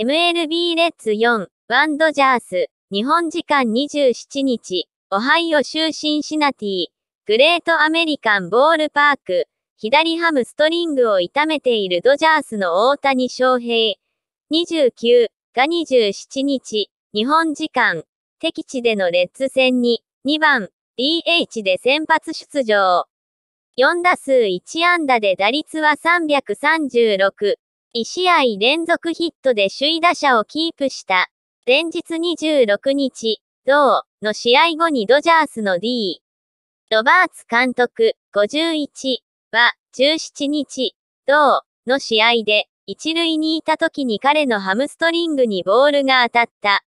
MLB レッツ4、ワンドジャース、日本時間27日、オハイオ州シンシナティ、グレートアメリカンボールパーク、左ハムストリングを痛めているドジャースの大谷翔平、29が27日、日本時間、敵地でのレッツ戦に、2番、DH で先発出場。4打数1安打で打率は336、1試合連続ヒットで首位打者をキープした。前日26日、同の試合後にドジャースの D。ロバーツ監督51は17日、同の試合で一塁にいた時に彼のハムストリングにボールが当たった。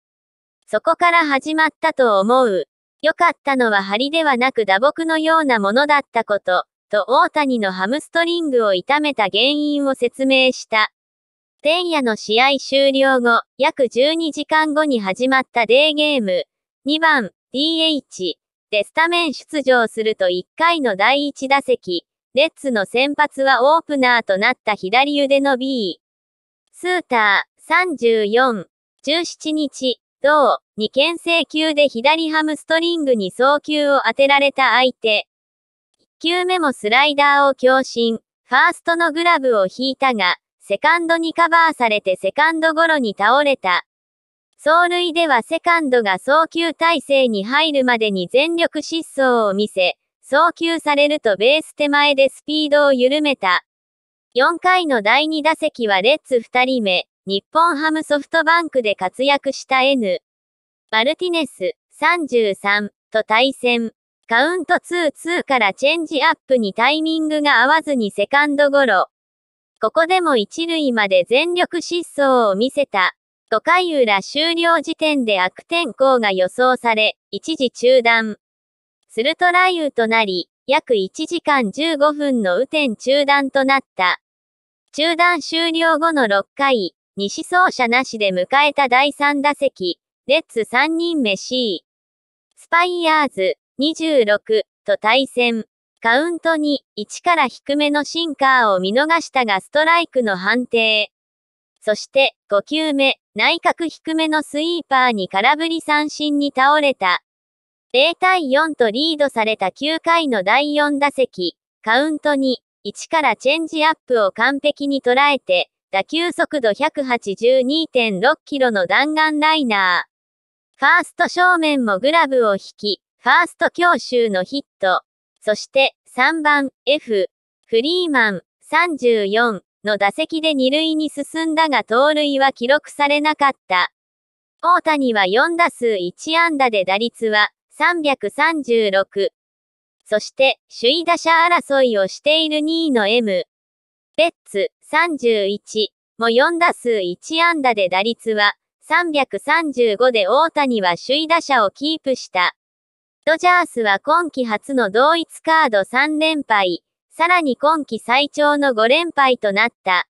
そこから始まったと思う。良かったのは針ではなく打撲のようなものだったこと。と大谷のハムストリングを痛めた原因を説明した。天夜の試合終了後、約12時間後に始まったデーゲーム、2番 DH でスタメン出場すると1回の第1打席、レッツの先発はオープナーとなった左腕の B。スーター、34、17日、同、2牽制球で左ハムストリングに送球を当てられた相手、球目もスライダーを強振、ファーストのグラブを引いたが、セカンドにカバーされてセカンドゴロに倒れた。走塁ではセカンドが送球体制に入るまでに全力疾走を見せ、送球されるとベース手前でスピードを緩めた。4回の第2打席はレッツ2人目、日本ハムソフトバンクで活躍した N。マルティネス、33と対戦。カウント2-2からチェンジアップにタイミングが合わずにセカンドゴロ。ここでも一塁まで全力疾走を見せた。5回裏終了時点で悪天候が予想され、一時中断。すると雷雨となり、約1時間15分の雨天中断となった。中断終了後の6回、西走者なしで迎えた第3打席、レッツ3人目 C。スパイヤーズ、26と対戦。カウント2、1から低めのシンカーを見逃したがストライクの判定。そして5球目、内角低めのスイーパーに空振り三振に倒れた。0対4とリードされた9回の第4打席、カウント2、1からチェンジアップを完璧に捉えて、打球速度182.6キロの弾丸ライナー。ファースト正面もグラブを引き、ファースト強襲のヒット。そして3番 F、フリーマン34の打席で2塁に進んだが盗塁は記録されなかった。大谷は4打数1安打で打率は336。そして首位打者争いをしている2位の M。ベッツ31も4打数1安打で打率は335で大谷は首位打者をキープした。ドジャースは今季初の同一カード3連敗、さらに今季最長の5連敗となった。